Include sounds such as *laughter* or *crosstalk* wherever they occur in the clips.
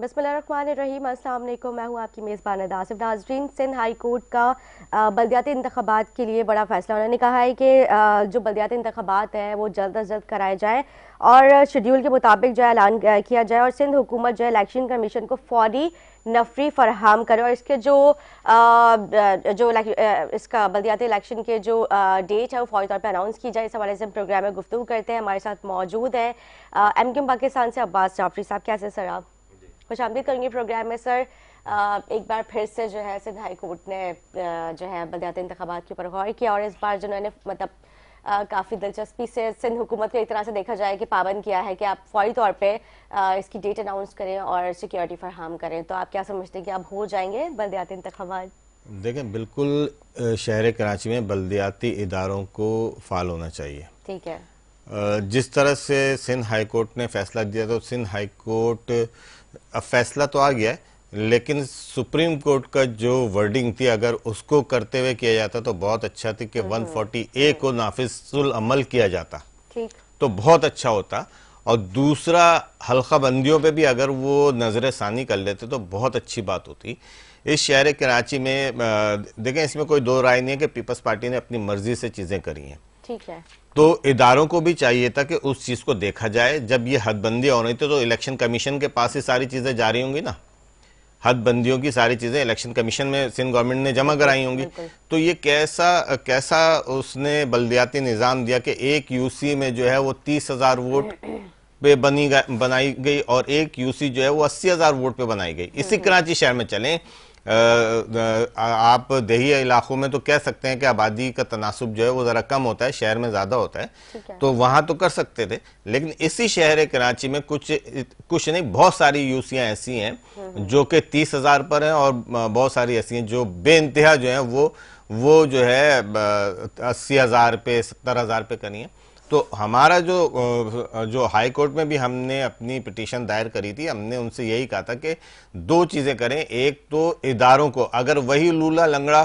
बसमीम असल मैं हूँ आपकी मेज़बान आसिफ नाजरीन सिंध हाई कोर्ट का बलदियाती इंतबात के लिए बड़ा फ़ैसला उन्होंने कहा है कि जो बलदियाती इंतबात है वो जल्द अज जल्द कराए जाएँ और शेड्यूल के मुताबिक जो है ऐलान किया जाए और सिंध हुकूमत जो इलेक्शन कमीशन को फौरी नफरी फरहम करे और इसके जो आ, जो इसका बलदियाती इलेक्शन के जो आ, डेट है वो फौरी तौर पर अनाउंस की जाए इस हवाले से हम प्रोग्राम में गुफ्तु करते हैं हमारे साथ मौजूद हैं एम क्यूम पाकिस्तान से अब्बास जाफरी साहब कैसे सर आप खुश करेंगे प्रोग्राम में सर एक बार फिर से जो है सिंध हाई कोर्ट ने जो है बलदियाती इंतबात के ऊपर गौर किया और इस बार जो मैंने मतलब काफ़ी दिलचस्पी से सिंध हुकूमत को एक तरह से देखा जाए कि पाबंद किया है कि आप फौरी तौर पे आ, इसकी डेट अनाउंस करें और सिक्योरिटी फरहम करें तो आप क्या समझते हैं कि आप हो जाएंगे बलदियाती इंतबात देखें बिल्कुल शहर कराची में बलदियाती इदारों को फाल होना चाहिए ठीक है जिस तरह से सिंध हाई कोर्ट ने फैसला दिया तो सिंध हाई कोर्ट अब फैसला तो आ गया है लेकिन सुप्रीम कोर्ट का जो वर्डिंग थी अगर उसको करते हुए किया जाता तो बहुत अच्छा थी कि 140 हम्म, ए हम्म। को नाफिजुल अमल किया जाता तो बहुत अच्छा होता और दूसरा हल्का बंदियों पे भी अगर वो नज़र सानी कर लेते तो बहुत अच्छी बात होती इस शहर कराची में देखें इसमें कोई दो राय नहीं है कि पीपल्स पार्टी ने अपनी मर्जी से चीज़ें करी हैं ठीक है तो इदारों को भी चाहिए था कि उस चीज को देखा जाए जब ये हदबंदी हो रही थी तो इलेक्शन कमीशन के पास ही सारी चीजें जारी होंगी ना हदबंदियों की सारी चीजें इलेक्शन कमीशन में सिंध गवर्नमेंट ने जमा कराई होंगी तो ये कैसा कैसा उसने बलदियाती निज़ाम दिया कि एक यूसी में जो है वो तीस हजार वोट पे बनी बनाई गई और एक यूसी जो है वो अस्सी हजार वोट पे बनाई गई इसी हम्म, हम्म। कराची शहर में चलें आप दही इलाकों में तो कह सकते हैं कि आबादी का तनासब जो है वो ज़रा कम होता है शहर में ज़्यादा होता है तो वहाँ तो कर सकते थे लेकिन इसी शहर कराची में कुछ कुछ नहीं बहुत सारी यूसियाँ ऐसी हैं हम्म। जो कि तीस हज़ार पर हैं और बहुत सारी ऐसी हैं जो इंतहा जो हैं वो वो जो है अस्सी हज़ार पे सत्तर हज़ार पे करनी है तो हमारा जो जो हाई कोर्ट में भी हमने अपनी पिटीशन दायर करी थी हमने उनसे यही कहा था कि दो चीज़ें करें एक तो इदारों को अगर वही लूला लंगड़ा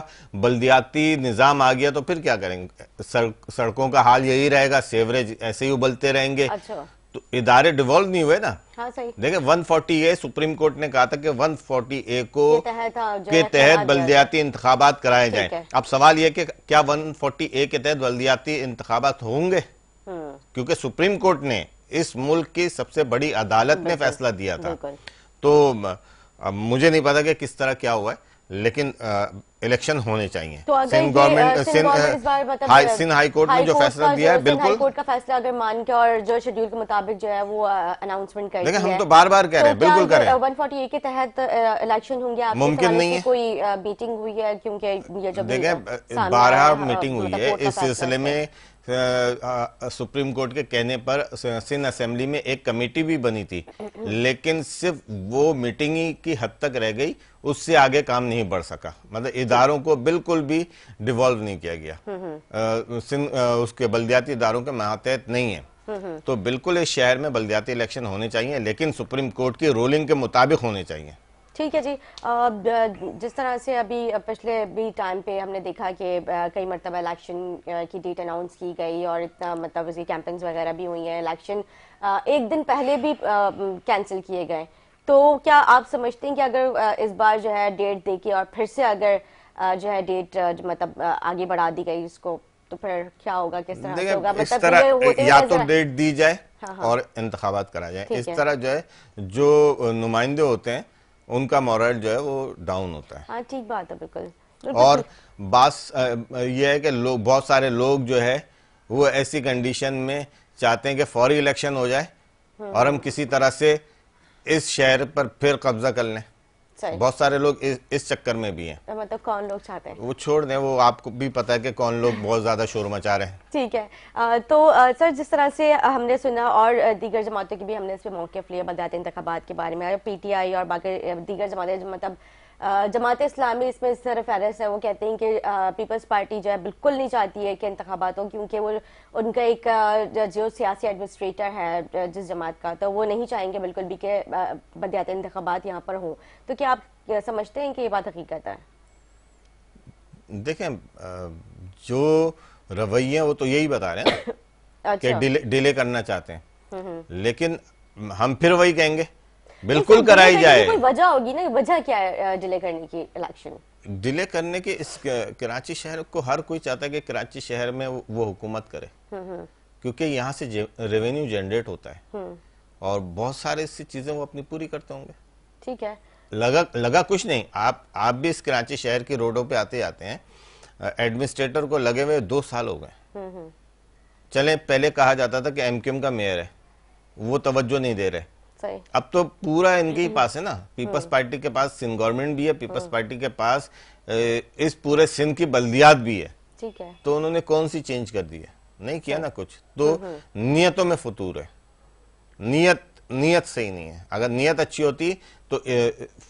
बल्दियाती निज़ाम आ गया तो फिर क्या करेंगे सड़, सड़कों का हाल यही रहेगा सेवरेज ऐसे ही उबलते रहेंगे अच्छा। तो इदारे डिवॉल्व नहीं हुए ना हाँ सही देखिए 140 ए सुप्रीम कोर्ट ने कहा था कि फोर्टी ए को के तहत हाँ, बल्दियाती इंतबात कराए जाए अब सवाल यह कि क्या फोर्टी ए के तहत बल्दियाती इंतबात होंगे क्योंकि सुप्रीम कोर्ट ने इस मुल्क की सबसे बड़ी अदालत ने फैसला दिया था तो मुझे नहीं पता कि किस तरह क्या हुआ है लेकिन इलेक्शन होने चाहिए तो Sindh government Sindh Sindh high court ने जो फैसला दिया है बिल्कुल कोर्ट का फैसला अगर मान के और जो शेड्यूल के मुताबिक जो है वो अनाउंसमेंट कर लेकिन हम तो बार तो बार कह रहे हैं बिल्कुल कर रहे हैं के तहत इलेक्शन होंगे मुमकिन नहीं है कोई मीटिंग हुई है क्योंकि ये जब बारह मीटिंग हुई है इस सिलसिले में सुप्रीम कोर्ट के कहने पर सिंध असेंबली में एक कमेटी भी बनी थी लेकिन सिर्फ वो मीटिंग ही की हद तक रह गई उससे आगे काम नहीं बढ़ सका मतलब इदारों को बिल्कुल भी डिवॉल्व नहीं किया गया हम्म, हम्म। सिंध उसके बलदियाती इदारों के महातहत नहीं है हम्म, तो बिल्कुल इस शहर में बलदियाती इलेक्शन होने चाहिए लेकिन सुप्रीम कोर्ट की रूलिंग के मुताबिक होने चाहिए ठीक है जी जिस तरह से अभी पिछले भी टाइम पे हमने देखा कि कई मरतबा इलेक्शन की डेट अनाउंस की गई और इतना मतलब उसकी कैंपेन्स वगैरह भी हुई हैं इलेक्शन एक दिन पहले भी कैंसिल किए गए तो क्या आप समझते हैं कि अगर इस बार जो है डेट देके और फिर से अगर जो है डेट मतलब आगे बढ़ा दी गई उसको तो फिर क्या होगा किस तरह होगा मतलब तरह या तो डेट दी जाए हाँ हाँ। और इंतबात कराया जाए इस तरह जो है जो नुमाइंदे होते हैं उनका मॉरल जो है वो डाउन होता है हाँ ठीक बात है बिल्कुल और बात ये है कि लोग बहुत सारे लोग जो है वो ऐसी कंडीशन में चाहते हैं कि फौरी इलेक्शन हो जाए हम्म। और हम किसी तरह से इस शहर पर फिर कब्जा कर लें बहुत सारे लोग इस, चक्कर में भी हैं तो मतलब तो कौन लोग चाहते हैं वो छोड़ दें वो आपको भी पता है कि कौन लोग बहुत ज्यादा शोर मचा रहे हैं ठीक है तो सर जिस तरह से हमने सुना और दीगर जमातों की भी हमने इस पर मौके लिए बदलाते इंतबात के बारे में पी टी आई और बाकी दीगर जमातें मतलब जमात इस्लामी इसमें सर फहरस्त है वो कहते हैं कि पीपल्स पार्टी जो है बिल्कुल नहीं चाहती है कि इंतबात हो क्योंकि वो उनका एक जो सियासी एडमिनिस्ट्रेटर है जिस जमात का तो वो नहीं चाहेंगे बिल्कुल भी कि बदयात इंतबात यहाँ पर हों तो क्या आप समझते हैं कि ये बात हकीकत है देखें जो रवैये वो तो यही बता रहे हैं *coughs* अच्छा। कि डिले, डिले करना चाहते हैं हम्म, हम्म। लेकिन हम फिर वही कहेंगे बिल्कुल कराई जाए कोई वजह होगी ना वजह क्या है डिले करने की इलेक्शन डिले करने की इस कराची शहर को हर कोई चाहता है कि कराची शहर में वो, हुकूमत करे हम्म, हम्म। क्योंकि यहाँ से रेवेन्यू जनरेट होता है हम्म। और बहुत सारे ऐसी चीजें वो अपनी पूरी करते होंगे ठीक है लगा लगा कुछ नहीं आप आप भी इस कराची शहर के रोडों पे आते जाते हैं एडमिनिस्ट्रेटर को लगे हुए दो साल हो गए चले पहले कहा जाता था कि एमकेएम का मेयर है वो तवज्जो नहीं दे रहे सही अब तो पूरा इनके ही हम्म। पास है ना पीपल्स हम्म। पार्टी के पास सिंध गवर्नमेंट भी है पीपल्स हम्म। पार्टी के पास इस पूरे सिंध की बल्दियात भी है ठीक है तो उन्होंने कौन सी चेंज कर दी है नहीं किया ना कुछ तो नियतों में फतूर है नियत नियत सही नहीं है अगर नियत अच्छी होती तो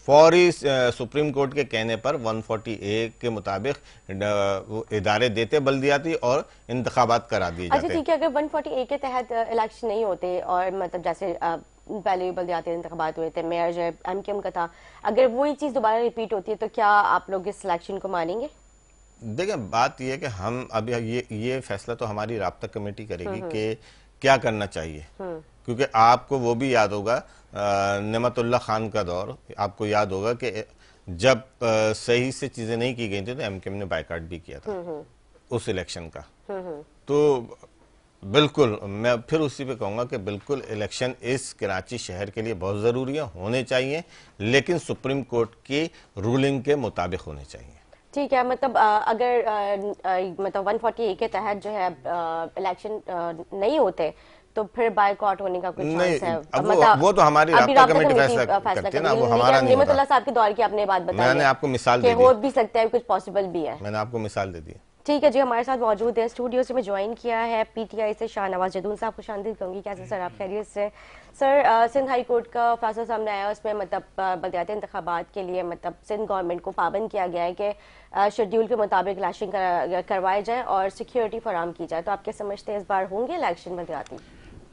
फौरी सुप्रीम कोर्ट के कहने पर 148 के मुताबिक इदारे देते बल्दियाती और इंतबात करा दिए अच्छा ठीक है अगर 148 के तहत इलेक्शन नहीं होते और मतलब जैसे वैल्यूएबल जाते इंतबात हुए थे मेयर जो है एम के एम का था अगर वही चीज़ दोबारा रिपीट होती है तो क्या आप लोग इस सिलेक्शन को मानेंगे देखिए बात यह कि हम अभी ये ये फैसला तो हमारी रबता कमेटी करेगी हम्म, हम्म। कि क्या करना चाहिए हम्म। क्योंकि आपको वो भी याद होगा नमतुल्ला खान का दौर आपको याद होगा कि जब आ, सही से चीज़ें नहीं की गई थी तो एम ने बाइकाट भी किया था उस इलेक्शन का तो बिल्कुल मैं फिर उसी पे कहूँगा कि बिल्कुल इलेक्शन इस कराची शहर के लिए बहुत ज़रूरी है होने चाहिए लेकिन सुप्रीम कोर्ट की रूलिंग के मुताबिक होने चाहिए ठीक है मतलब आ, अगर आ, आ, मतलब 148 ए के तहत जो है इलेक्शन नहीं होते तो फिर बायकॉट होने का कुछ चांस है अब मतलब वो, तो हमारी कमेटी फैसला करती है ना वो हमारा नहीं होता साहब के दौर की आपने बात बताई मैंने आपको मिसाल दी हो भी सकता है कुछ पॉसिबल भी है मैंने आपको मिसाल दे दी ठीक है जी हमारे साथ मौजूद है स्टूडियो से में ज्वाइन किया है पीटीआई से शाहनवाज जदून साहब खुश आमदीद कहूँगी कैसे सर आप खैरियत से सर सिंध हाई कोर्ट का फैसला सामने आया उसमें मतलब बलदियाती इंतबात के लिए मतलब सिंध गवर्नमेंट को पाबंद किया गया है कि शेड्यूल के मुताबिक लैशिंग करवाए जाए और सिक्योरिटी फराम की जाए तो आप क्या समझते हैं इस बार होंगे इलेक्शन बलदियाती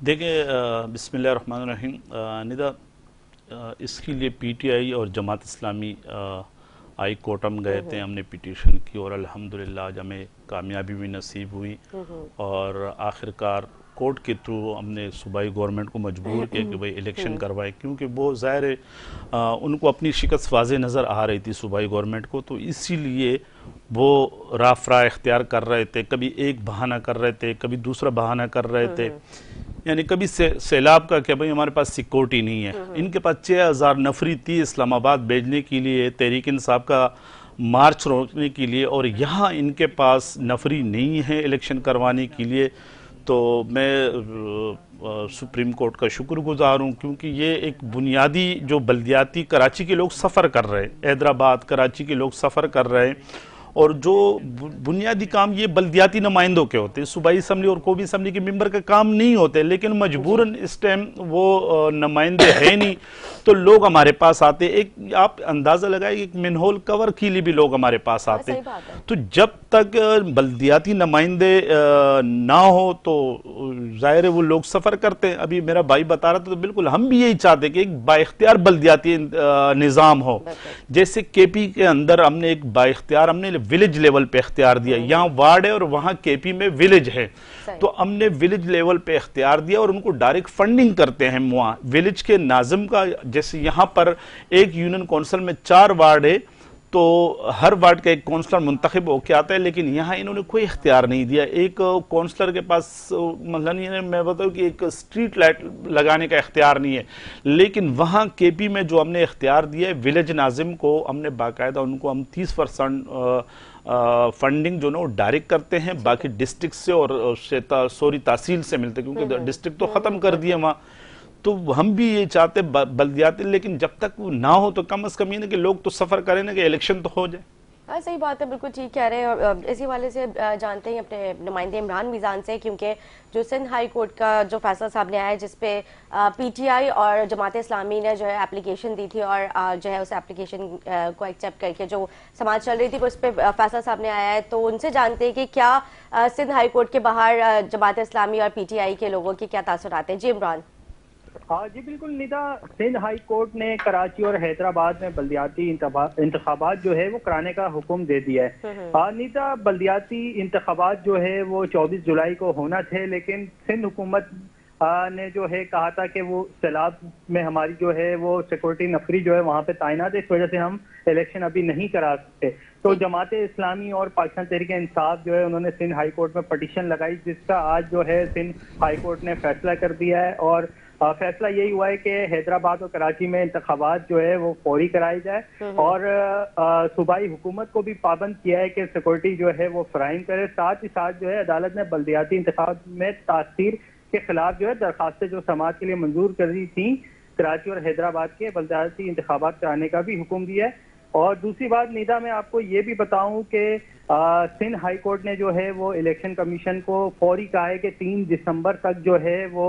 देखिए बिस्मिल निदा इसके लिए पी टी आई और जमात इस्लामी आ, आई हम गए थे हमने पिटीशन की और अल्हम्दुलिल्लाह आज हमें कामयाबी भी नसीब हुई और आखिरकार कोर्ट के थ्रू हमने सूबाई गवर्नमेंट को मजबूर किया कि भाई इलेक्शन करवाएं क्योंकि वो ज़ाहिर उनको अपनी शिकस्त वाज नज़र आ रही थी सूबाई गवर्नमेंट को तो इसीलिए वो राफ राय अख्तियार कर रहे थे कभी एक बहाना कर रहे थे कभी दूसरा बहाना कर रहे थे यानी कभी से, सैलाब का क्या भाई हमारे पास सिक्योरिटी नहीं है नहीं। हाँ, हाँ। इनके पास छः हज़ार नफरी थी इस्लामाबाद भेजने के लिए तहरीक इंसाब का मार्च रोकने के लिए और यहाँ इनके पास नफरी नहीं है इलेक्शन करवाने के लिए तो मैं सुप्रीम कोर्ट का शुक्रगुजार हूँ क्योंकि ये एक बुनियादी जो बल्दियाती कराची के लोग सफ़र कर रहे हैं हैदराबाद कराची के लोग सफ़र कर रहे हैं और जो बुनियादी काम ये बलदियाती नुमाइंदों के होते हैं सूबाई असम्बली और कोबी असम्बली के मेम्बर का काम नहीं होते लेकिन मजबूरन इस टाइम वो नुमाइंदे हैं नहीं तो लोग हमारे पास आते एक आप अंदाज़ा लगाए एक मिनहोल कवर के लिए भी लोग हमारे पास आते हैं तो जब तक बलदियाती नुमाइंदे ना हो तो ज़ाहिर वो लोग सफ़र करते हैं अभी मेरा भाई बता रहा था तो बिल्कुल हम भी यही चाहते कि एक बाख्तियार बलदियाती निज़ाम हो जैसे के पी के अंदर हमने एक बाख्तियार हमने विलेज लेवल पे अख्तियार दिया यहाँ वार्ड है और वहाँ केपी में विलेज है तो हमने विलेज लेवल पे अख्तियार दिया और उनको डायरेक्ट फंडिंग करते हैं वहाँ विलेज के नाजम का जैसे यहाँ पर एक यूनियन काउंसिल में चार वार्ड है तो हर वार्ड का एक काउंसलर मुंतखब होके आता है लेकिन यहाँ इन्होंने कोई इख्तियार नहीं दिया एक काउंसलर के पास मतलब मैं बताऊँ कि एक स्ट्रीट लाइट लगाने का इख्तियार नहीं है लेकिन वहाँ के पी में जो हमने इख्तियार दिया है विलेज नाजिम को हमने बाकायदा उनको हम तीस परसेंट फंडिंग जो ना वो डायरेक्ट करते हैं बाकी डिस्ट्रिक्ट से और सॉरी तहसील से मिलते क्योंकि हम्म, हम्म। डिस्ट्रिक्ट तो ख़त्म कर दिए वहाँ तो हम भी ये चाहते बल्दियाते लेकिन जब तक वो ना हो तो कम अज कम ये ना कि लोग तो सफ़र करें ना कि इलेक्शन तो हो जाए हाँ सही बात है बिल्कुल ठीक कह रहे हैं और इसी वाले से जानते हैं अपने नुमाइंदे इमरान मीज़ान से क्योंकि जो सिंध हाई कोर्ट का जो फैसला सामने आया है जिसपे पीटीआई और जमात इस्लामी ने जो है एप्लीकेशन दी थी और जो है उस एप्लीकेशन को एक्सेप्ट करके जो समाज चल रही थी उस पर फैसला सामने आया है तो उनसे जानते हैं कि क्या सिंध हाई कोर्ट के बाहर जमात इस्लामी और पीटीआई के लोगों के क्या तासर आते हैं जी इमरान हाँ जी बिल्कुल निदा सिंध हाई कोर्ट ने कराची और हैदराबाद में बल्दियाती इंतबात जो है वो कराने का हुक्म दे दिया है हम्म, हम्म। हाँ निदा बल्दियाती इंतबात जो है वो 24 जुलाई को होना थे लेकिन सिंध हुकूमत ने जो है कहा था कि वो सैलाब में हमारी जो है वो सिक्योरिटी नफरी जो है वहाँ पे तैनात है इस वजह से हम इलेक्शन अभी नहीं करा सकते तो जमात इस्लामी और पाकिस्तान तहरीक इंसाफ जो है उन्होंने सिंध हाई कोर्ट में पटिशन लगाई जिसका आज जो है सिंध हाई कोर्ट ने फैसला कर दिया है और फैसला यही हुआ है कि हैदराबाद और कराची में इंतबात जो है वो फौरी कराई जाए और सूबाई हुकूमत को भी पाबंद किया है कि सिक्योरिटी जो है वो फ्राहम करे साथ ही साथ जो है अदालत ने बल्दियाती इंतबात में तासीर के खिलाफ जो है दरखास्तें जो समाज के लिए मंजूर कर दी थी कराची और हैदराबाद के बल्दियाती इंतबात कराने का भी हुक्म दिया है और दूसरी बात नीदा मैं आपको ये भी बताऊं कि सिंध हाई कोर्ट ने जो है वो इलेक्शन कमीशन को फौरी कहा है कि तीन दिसंबर तक जो है वो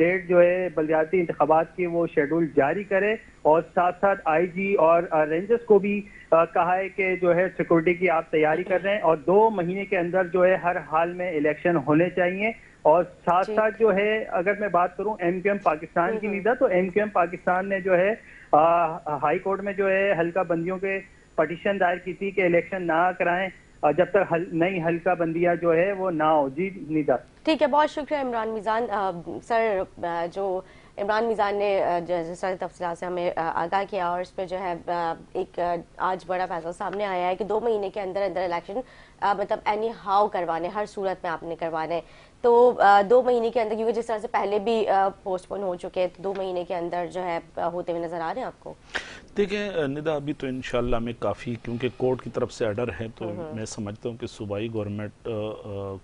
डेट जो है बलदियाती इंतबात की वो शेड्यूल जारी करें और साथ साथ आईजी और रेंजर्स को भी आ, कहा है कि जो है सिक्योरिटी की आप तैयारी कर रहे हैं और दो महीने के अंदर जो है हर हाल में इलेक्शन होने चाहिए और साथ साथ जो है अगर मैं बात करूं एम पाकिस्तान की लीदा हम्म, हम्म। तो एम पाकिस्तान ने जो है हाईकोर्ट में जो है हल्का बंदियों के पटिशन दायर की थी कि इलेक्शन ना कराएं जब तक हल, नई हल्का बंदियां जो है वो ना हो जी निदा ठीक है बहुत शुक्रिया इमरान मिजान सर जो इमरान मिजान ने सारी तफसला से हमें आगाह किया और इस पर जो है एक आज बड़ा फैसला सामने आया है कि दो महीने के अंदर अंदर इलेक्शन मतलब एनी हाउ करवाने हर सूरत में आपने करवाने तो दो महीने के अंदर क्योंकि जिस तरह से पहले भी पोस्टपोन हो चुके हैं तो दो महीने के अंदर जो है होते हुए नजर आ रहे हैं आपको देखें निदा अभी तो इनशाला में काफ़ी क्योंकि कोर्ट की तरफ से आर्डर है तो हम्म। मैं समझता हूँ कि सूबाई गवर्नमेंट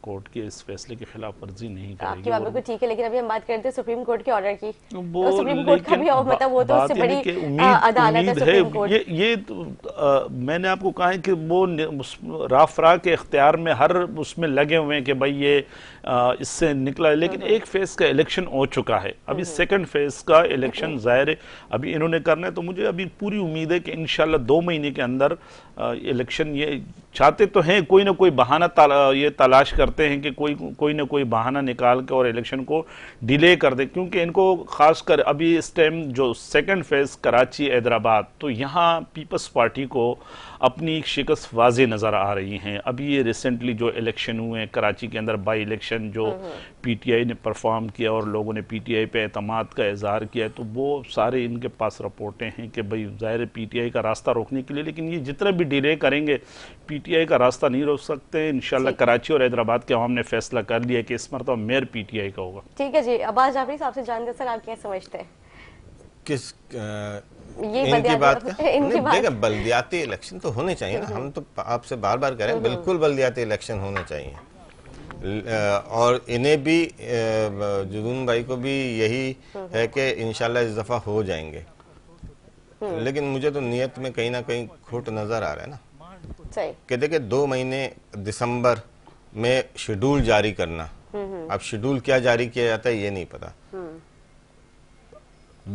कोर्ट के इस फैसले के खिलाफ वर्जी नहीं करेगी आपकी बात ठीक है लेकिन अभी हम बात करते हैं सुप्रीम कोर्ट के ऑर्डर की वो तो सुप्रीम कोर्ट का भी मतलब वो तो उससे बड़ी अदालत है ये ये तो, मैंने आपको कहा है कि वो राफरा के अख्तियार में हर उसमें लगे हुए हैं कि भाई ये इससे निकला है लेकिन हम्म। एक फेज़ का इलेक्शन हो चुका है अभी सेकेंड हम्म। फेज़ का इलेक्शन हम्म। ज़ाहिर है अभी इन्होंने करना है तो मुझे अभी पूरी उम्मीद है कि इन दो महीने के अंदर इलेक्शन ये चाहते तो हैं कोई ना कोई बहाना ताला, ये तलाश करते हैं कि कोई कोई ना कोई बहाना निकाल के और इलेक्शन को डिले कर दे क्योंकि इनको खासकर अभी इस टाइम जो सेकंड फेज़ कराची हैदराबाद तो यहाँ पीपल्स पार्टी को अपनी शिकस्त वाजे नज़र आ रही हैं अभी ये रिसेंटली जो इलेक्शन हुए हैं कराची के अंदर बाई इलेक्शन एक्शन जो हम्म, हम्म। पीटीआई ने परफॉर्म किया और लोगों ने पीटीआई पे अतमाद का इजहार किया तो वो सारे इनके पास रिपोर्टें हैं कि भाई ज़ाहिर पीटीआई का रास्ता रोकने के लिए लेकिन ये जितने भी डिले करेंगे पीटीआई का रास्ता नहीं रोक सकते इन कराची और हैदराबाद के अवाम ने फैसला कर लिया कि इस मरतबा मेयर पी टी आई का होगा ठीक है जी अब्बास जाफरी साहब से जानते सर आप क्या समझते हैं किस ये इनकी बात देखिए बलदियाती इलेक्शन तो होने चाहिए ना हम्म, हम तो आपसे बार बार कह रहे हैं बिल्कुल बलदियाती इलेक्शन होने चाहिए और इन्हें भी जुदून भाई को भी यही हम्म, है कि इनशाला इस दफ़ा हो जाएंगे हम्म। लेकिन मुझे तो नियत में कहीं ना कहीं खोट नज़र आ रहा है ना कि देखे दो महीने दिसंबर में शेड्यूल जारी करना हम्म, अब शेड्यूल क्या जारी किया जाता है ये नहीं पता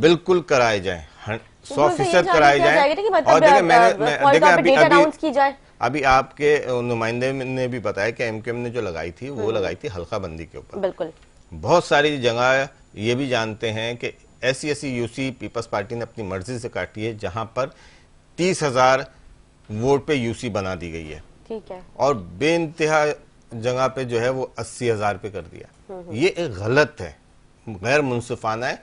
बिल्कुल कराए जाए सौ फीसद कराए जाए मतलब और देखे मैंने देखे अभी अभी अभी आपके नुमाइंदे ने भी बताया कि एमकेएम ने जो लगाई थी वो हम्म। लगाई थी हल्का बंदी के ऊपर बिल्कुल बहुत सारी जगह ये भी जानते हैं कि ऐसी ऐसी यूसी पीपल्स पार्टी ने अपनी मर्जी से काटी है जहां पर तीस हजार वोट पे यूसी बना दी गई है ठीक है और बे जगह पे जो है वो अस्सी हजार पे कर दिया हम्म, हम्म। ये एक गलत है गैर मुनसिफाना है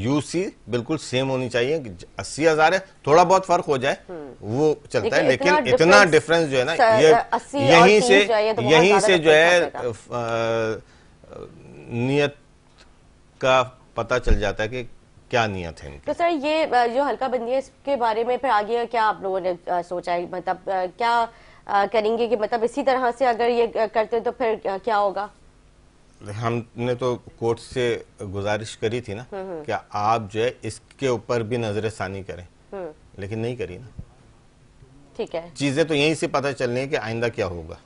यूसी बिल्कुल सेम होनी चाहिए अस्सी हजार है थोड़ा बहुत फर्क हो जाए हम्म। वो चलता है लेकिन इतना, इतना डिफरेंस जो है ना ये यहीं से यहीं से जो है तो नियत का पता चल जाता है कि क्या नियत है तो सर ये जो हल्का बंदी है इसके बारे में फिर आगे क्या आप लोगों ने सोचा है मतलब क्या करेंगे कि मतलब इसी तरह से अगर ये करते तो फिर क्या होगा हमने तो कोर्ट से गुजारिश करी थी ना हम्म, हम्म। कि आप जो है इसके ऊपर भी नजर सानी करें हम्म। लेकिन नहीं करी ना ठीक है चीजें तो यहीं से पता चल रही है कि आइंदा क्या होगा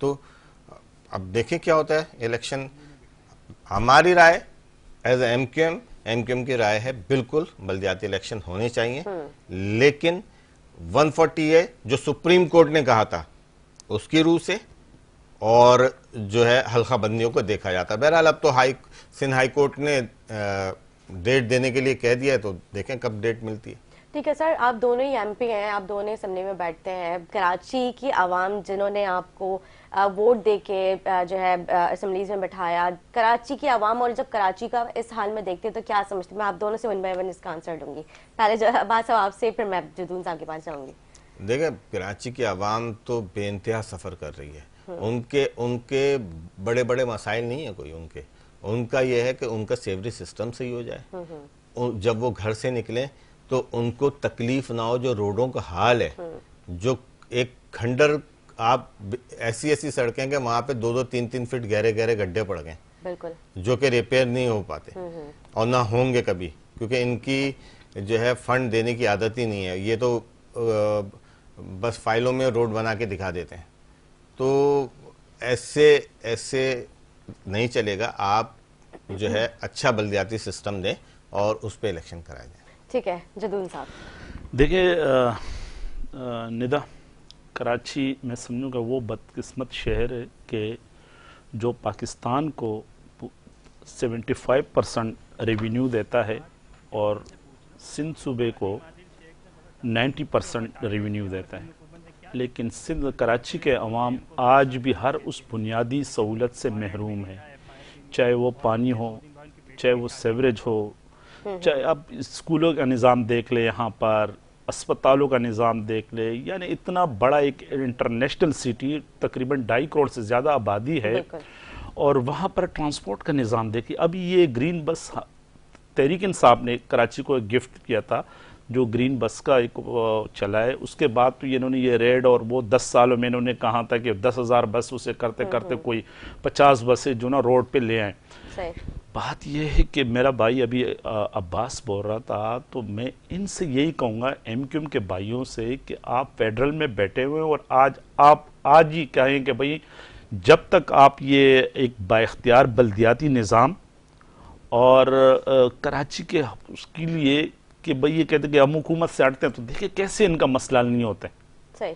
तो अब देखें क्या होता है इलेक्शन हमारी राय as M Q M M Q M की राय है बिल्कुल बल्दियाती इलेक्शन होने चाहिए लेकिन 140 ए जो सुप्रीम कोर्ट ने कहा था उसकी रूह से और जो है हल्का बंदियों को देखा जाता है बहरहाल अब तो हाई सिंध हाई कोर्ट ने डेट देने के लिए कह दिया है तो देखें कब डेट मिलती है ठीक है सर आप दोनों ही एमपी हैं आप दोनों असम्बली में बैठते हैं कराची की आवाम जिन्होंने आपको वोट दे के जो है असम्बलीज में बैठाया कराची की आवाम और जब कराची का इस हाल में देखते हैं तो क्या समझते मैं आप दोनों से वन बाय वन इसका आंसर दूंगी पहले जो बात आपसे फिर मैं जदून साहब के पास जाऊंगी देखिए कराची की आवाम तो बेानतहा सफ़र कर रही है उनके उनके बड़े बड़े मसाइल नहीं है कोई उनके उनका यह है कि उनका सेवरी सिस्टम सही हो जाए हम्म, हम्म। जब वो घर से निकले तो उनको तकलीफ ना हो जो रोडों का हाल है हम्म। जो एक खंडर आप ऐसी ऐसी सड़कें के वहां पे दो दो तीन तीन फीट गहरे गहरे गड्ढे पड़ गए जो कि रिपेयर नहीं हो पाते और ना होंगे कभी क्योंकि इनकी जो है फंड देने की आदत ही नहीं है ये तो बस फाइलों में रोड बना के दिखा देते हैं तो ऐसे ऐसे नहीं चलेगा आप जो है अच्छा बलदियाती सिस्टम दें और उस पर इलेक्शन कराया जाए ठीक है जदून साहब देखिए निदा कराची मैं समझूंगा वो बदकिस्मत शहर है कि जो पाकिस्तान को 75 परसेंट रेवेन्यू देता है और सिंध सूबे को 90 परसेंट रेवेन्यू देता है लेकिन सिंध कराची के अवाम आज भी हर उस बुनियादी सहूलत से महरूम है चाहे वो पानी हो चाहे वो सेवरेज हो हम्म। चाहे अब स्कूलों का निज़ाम देख ले यहाँ पर अस्पतालों का निज़ाम देख ले यानी इतना बड़ा एक इंटरनेशनल सिटी तकरीबन ढाई करोड़ से ज़्यादा आबादी है और वहाँ पर ट्रांसपोर्ट का निज़ाम देखिए अभी ये ग्रीन बस तहरीक साहब ने कराची को गिफ्ट किया था जो ग्रीन बस का एक चला है उसके बाद तो इन्होंने ये रेड और वो दस सालों में इन्होंने कहा था कि दस हज़ार बस उसे करते हम्म, करते हम्म। कोई पचास बसें जो ना रोड पे ले आए बात यह है कि मेरा भाई अभी अब्बास बोल रहा था तो मैं इनसे यही कहूँगा एम क्यूम के भाइयों से कि आप फेडरल में बैठे हुए हैं और आज आप आज ही कहें कि भाई जब तक आप ये एक बाख्तियार बलदियाती निज़ाम और कराची के उसके लिए कि भाई ये कहते कि हम हुकूमत से हटते हैं तो देखिए कैसे इनका मसला नहीं होता है सही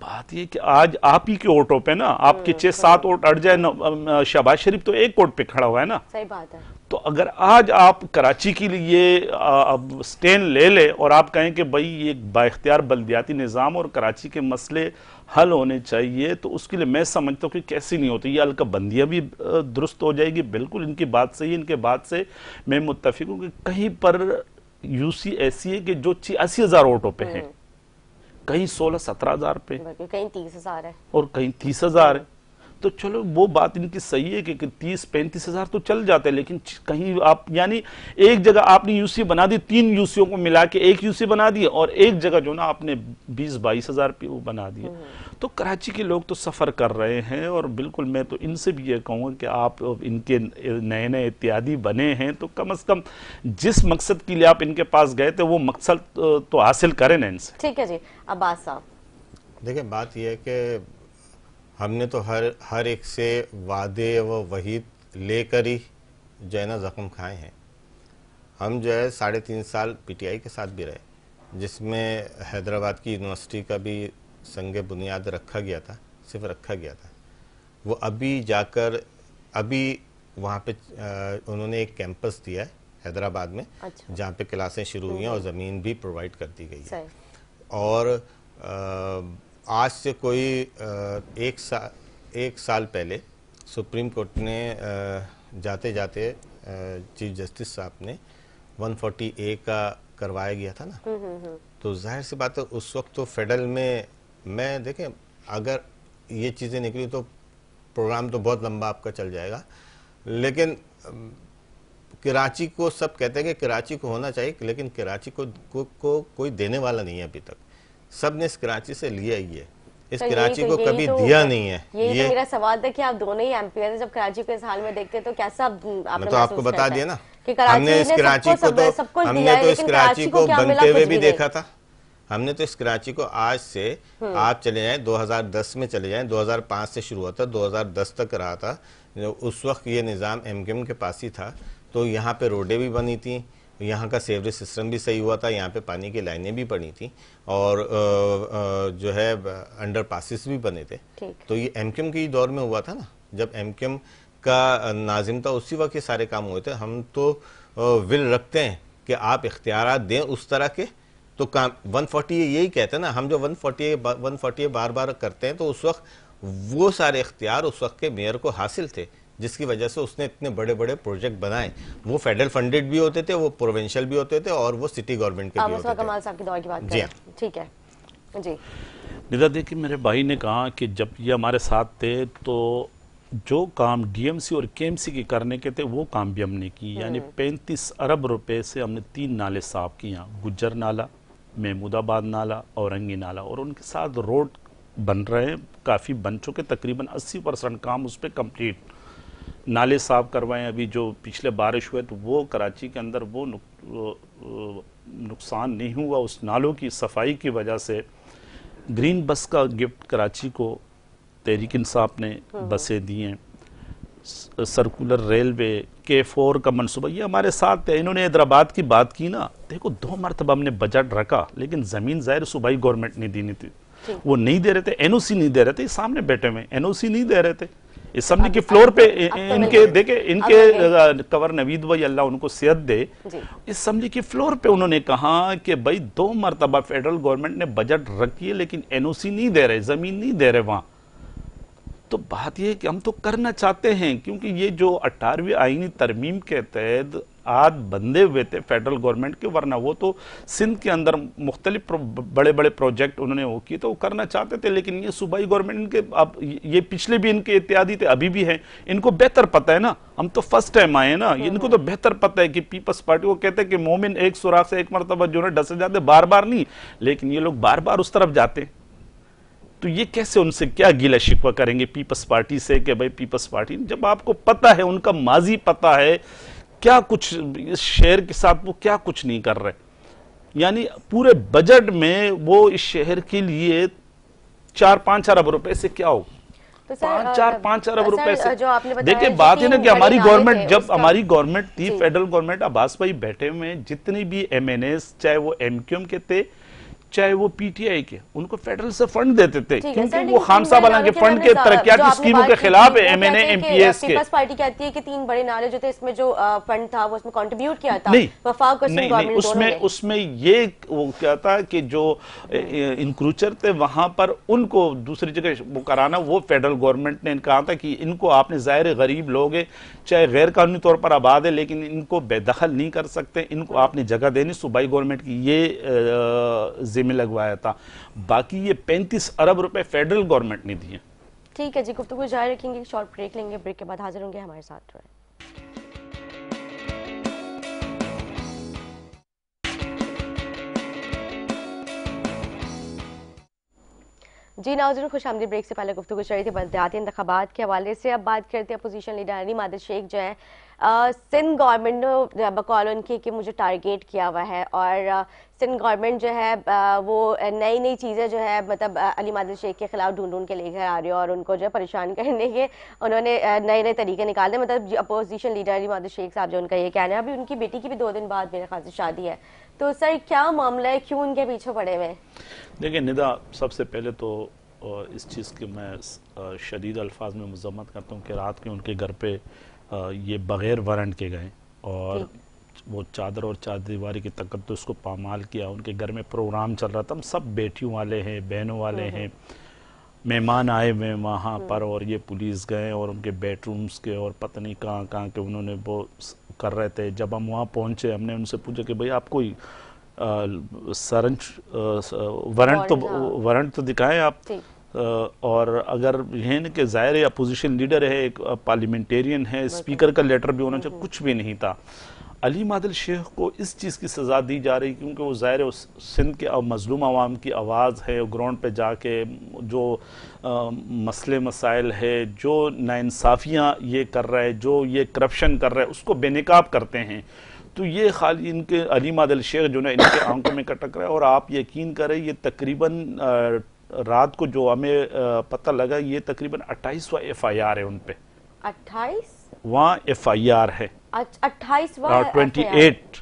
बात ये कि आज आप ही के वोटों पे ना आपके हम्म, छह सात वोट अट जाए शहबाज शरीफ तो एक वोट पे खड़ा हुआ है ना सही बात है तो अगर आज आप कराची के लिए स्टैंड ले ले और आप कहें कि भाई ये बाख्तियार बल्दियाती निज़ाम और कराची के मसले हल होने चाहिए तो उसके लिए मैं समझता हूँ कि कैसी नहीं होती ये अलका बंदियाँ भी दुरुस्त हो जाएगी बिल्कुल इनकी बात से ही इनके बात से मैं मुतफिक हूँ कि कहीं पर यूसी ऐसी है कि जो छियासी हजार वोटों पे है हम्म। कहीं सोलह सत्रह हजार पे कहीं तीस हजार है और कहीं तीस हजार है तो चलो वो बात इनकी सही है कि, कि तीस पैंतीस हजार तो चल जाते हैं लेकिन कहीं आप यानी एक जगह आपने यूसी बना दी तीन यूसीओ को मिला के एक यूसी बना दिए और एक जगह जो ना आपने बीस बाईस हजार पे वो बना दिया हम्म। तो कराची के लोग तो सफ़र कर रहे हैं और बिल्कुल मैं तो इनसे भी ये कहूँगा कि आप इनके नए नए इत्यादि बने हैं तो कम अज़ कम जिस मकसद के लिए आप इनके पास गए थे वो मकसद तो, तो हासिल करें ना इनसे ठीक है जी अब्बास साहब देखिए बात यह है कि हमने तो हर हर एक से वादे व वहीद लेकर ही जो है ना ज़ख्म खाए हैं हम जो है साढ़े तीन साल पीटीआई के साथ भी रहे जिसमें हैदराबाद की यूनिवर्सिटी का भी संग बुनियाद रखा गया था सिर्फ रखा गया था वो अभी जाकर अभी वहाँ पे उन्होंने एक कैंपस दिया है हैदराबाद में अच्छा। जहाँ पे क्लासें शुरू हुई हैं और हम्म। ज़मीन भी प्रोवाइड कर दी गई है और आज से कोई एक साल एक साल पहले सुप्रीम कोर्ट ने जाते जाते चीफ जस्टिस साहब ने 140 ए का करवाया गया था ना हम्म, हम्म, तो जाहिर सी बात है उस वक्त तो फेडरल में मैं देखें अगर ये चीज़ें निकली तो प्रोग्राम तो बहुत लंबा आपका चल जाएगा लेकिन कराची को सब कहते हैं कि कराची को होना चाहिए लेकिन कराची को को, को कोई देने वाला नहीं है अभी तक सब ने इस कराची से लिया ही है इस तो कराची तो को कभी तो दिया नहीं है ये, तो ये तो मेरा सवाल था कि आप दोनों ही एमपी तो जब कराची को इस हाल में देखते तो कैसा आप मैं तो आपको बता दिया ना कि हमने इस तो, कराची को तो हमने तो इस कराची को बनते हुए भी देखा था हमने तो इस कराची को आज से हम्म। आप चले जाएं 2010 में चले जाएं 2005 से शुरू हुआ था 2010 तक रहा था उस वक्त ये निज़ाम एम के पास ही था तो यहाँ पे रोडें भी बनी थी यहाँ का सेवरेज सिस्टम भी सही हुआ था यहाँ पे पानी की लाइनें भी बनी थी और जो है अंडर पासिस भी बने थे तो ये एम के दौर में हुआ था ना जब एम का नाजिम था उसी वक्त ये सारे काम हुए थे हम तो विल रखते हैं कि आप इख्तियार दें उस तरह के तो काम वन यही कहते हैं ना हम जो वन फोर्टी वन फोर्टी बार बार करते हैं तो उस वक्त वो सारे इख्तियार उस वक्त के मेयर को हासिल थे जिसकी वजह से उसने इतने बड़े बड़े प्रोजेक्ट बनाए वो फेडरल फंडेड भी होते थे वो प्रोविंशियल भी होते थे और वो सिटी गवर्नमेंट के हाँ, भी होते कमाल साहब की दौर की बात जी हाँ। ठीक है जी देखिए मेरे भाई ने कहा कि जब ये हमारे साथ थे तो जो काम डीएमसी और केएमसी के करने के थे वो काम भी हमने की यानी 35 हम्म। अरब रुपए से हमने तीन नाले साफ किए गुजर नाला महमूदाबाद नाला औरंगी नाला और उनके साथ रोड बन रहे हैं काफ़ी बन चुके तकरीबन 80 परसेंट काम उस पर कम्प्लीट नाले साफ़ करवाएं अभी जो पिछले बारिश हुए तो वो कराची के अंदर वो नुक, नुकसान नहीं हुआ उस नालों की सफाई की वजह से ग्रीन बस का गिफ्ट कराची को तहरीक इंसाफ ने हाँ। बसें दी हैं सर्कुलर रेलवे के फोर का मनसूबा ये हमारे साथ थे इन्होंने हैदराबाद की बात की ना देखो दो मरतबा हमने बजट रखा लेकिन ज़मीन ज़ाहिर सूबाई गवर्नमेंट ने देनी थी वो नहीं दे रहे थे एनओसी नहीं दे रहे थे सामने बैठे हुए एनओसी नहीं दे रहे थे इस सबने के फ्लोर तो पे तो इनके देखे इनके कवर नवीद भाई अल्लाह उनको सेहत दे इस समझी के फ्लोर पे उन्होंने कहा कि भाई दो मरतबा फेडरल गवर्नमेंट ने बजट रखी है लेकिन एनओसी नहीं दे रहे जमीन नहीं दे रहे वहाँ तो बात यह है कि हम तो करना चाहते हैं क्योंकि ये जो अठारहवीं आइनी तरमीम के तहत आज बंधे हुए थे फेडरल गवर्नमेंट के वरना वो तो सिंध के अंदर मुख्तलिफ बड़े बड़े प्रोजेक्ट उन्होंने वो किए तो वो करना चाहते थे लेकिन ये सूबाई गवर्नमेंट इनके अब ये पिछले भी इनके इत्यादि थे अभी भी हैं इनको बेहतर पता है ना हम तो फर्स्ट टाइम आए ना इनको तो बेहतर पता है कि पीपल्स पार्टी को कहते हैं कि मोमिन एक सुराख से एक मरतबा जो है डसे जाते बार बार नहीं लेकिन ये लोग बार बार उस तरफ जाते हैं तो ये कैसे उनसे क्या गिला शिकवा करेंगे पीपल्स पार्टी से कि भाई पीपल्स पार्टी जब आपको पता है उनका माजी पता है क्या कुछ इस शहर के साथ वो क्या कुछ नहीं कर रहे यानी पूरे बजट में वो इस शहर के लिए चार पांच अरब रुपए से क्या हो तो पांच चार पांच अरब रुपए से देखिए बात है ना कि हमारी गवर्नमेंट जब हमारी गवर्नमेंट थी फेडरल गवर्नमेंट अब्बास भाई बैठे हुए जितनी भी एम चाहे वो एम के थे चाहे वो पीटीआई के उनको फेडरल से फंड देते थे क्योंकि वो खान साहब वाला के फंड के तरक्याती स्कीमों के खिलाफ है एमएनए एमपीएस के पीपल्स पार्टी कहती है कि तीन बड़े नारे जो थे इसमें जो फंड था वो उसमें कंट्रीब्यूट किया था नहीं, वफाक नहीं, नहीं उसमें उसमें ये वो क्या था कि जो इंक्रूचर थे वहां पर उनको दूसरी जगह वो कराना वो फेडरल गवर्नमेंट ने कहा था कि इनको आपने जाहिर गरीब लोग है चाहे गैर कानूनी तौर पर आबाद है लेकिन इनको बेदखल नहीं कर सकते इनको आपने जगह देनी सूबाई गवर्नमेंट की ये में लगवाया था बाकी ये पैंतीस अरब रुपए फेडरल गवर्नमेंट ने दिए ठीक है जी गुफ्तु जारी रखेंगे शॉर्ट ब्रेक लेंगे ब्रेक के बाद हाजिर होंगे हमारे साथ रहे। जी नाजर खुश आमदी ब्रेक से पहले गुफ्तु जारी थी बलदयाती इंतबात के हवाले से अब बात करते हैं अपोजिशन लीडर अली मादर शेख जो है सिंध गवर्नमेंट ने बकौल उनकी कि मुझे टारगेट किया हुआ है और सिंध गवर्नमेंट जो है वो नई नई चीज़ें जो है मतलब अली मादिल शेख के खिलाफ ढूंढ ढूंढ के लेकर आ रही है और उनको जो है परेशान *laughs* करने के उन्होंने नए नए तरीके निकाल दें मतलब अपोजिशन लीडर अली मादिल शेख साहब जो उनका ये कहना है अभी उनकी बेटी की भी दो दिन बाद मेरे ख्याल से शादी है तो सर क्या मामला है क्यों उनके पीछे पड़े हुए देखिए निदा सबसे पहले तो इस चीज़ की मैं शदीद अल्फाज में मजम्मत करता हूँ कि रात के उनके घर पर ये बग़ैर वारंट के गए और वो चादर और चादरीवारी की की तो उसको पामाल किया उनके घर में प्रोग्राम चल रहा था हम सब बेटियों वाले हैं बहनों वाले हम्म, हम्म। हैं मेहमान आए हुए वहाँ पर हम्म। और ये पुलिस गए और उनके बेडरूम्स के और पता नहीं कहाँ कहाँ के उन्होंने वो कर रहे थे जब हम वहाँ पहुँचे हमने उनसे पूछा कि भाई आप कोई सरंज वारंट तो हाँ। वारंट तो दिखाएं आप और अगर ये न कि ज़ाहिर अपोजिशन लीडर है एक पार्लियामेंटेरियन है स्पीकर का लेटर भी होना चाहिए हम्म, कुछ हम्म। भी नहीं था अली मादिल शेख को इस चीज़ की सज़ा दी जा रही क्योंकि वो ज़ाहिर उस सिंध के मजलूम आवाम की आवाज़ है ग्राउंड पे जाके जो आ, मसले मसाइल है जो नाानसाफ़ियाँ ये कर रहा है जो ये करप्शन कर रहा है उसको बेनकाब करते हैं तो ये खाली इनके अली मादल शेख जो ना इनके आंखों में कटक रहा है और आप यकीन करें ये तकरीबन रात को जो हमें पता लगा ये तकरीबन अट्ठाईसवा एफ आई आर है उनपे अट्ठाईस वहाँ एफ आई आर है ट्वेंटी एट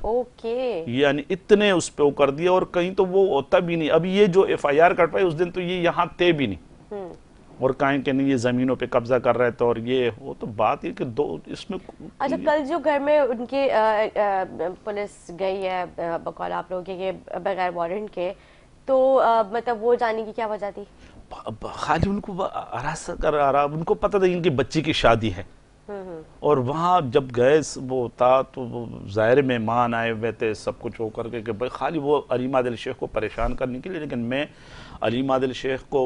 यानी इतने उस पे वो कर दिए और कहीं तो वो होता भी नहीं अभी ये जो एफ आई आर कट पाए उस दिन तो ये यहाँ थे भी नहीं हम्म। और कहें कि नहीं ये जमीनों पे कब्जा कर रहे थे और ये वो तो बात ये कि दो इसमें अच्छा कल जो घर में उनके पुलिस गई है बकौल आप लोगों के बगैर वारंट के तो मतलब वो जाने की क्या वजह थी खाली उनको हरासा कर रहा उनको पता था इनकी बच्ची की शादी है हम्म, हम्म। और वहाँ जब गए वो था तो वो ज़ाहिर मेहमान आए हुए थे सब कुछ हो करके कि भाई खाली वो अली मादिल शेख को परेशान करने के लिए लेकिन मैं अली मादिल शेख को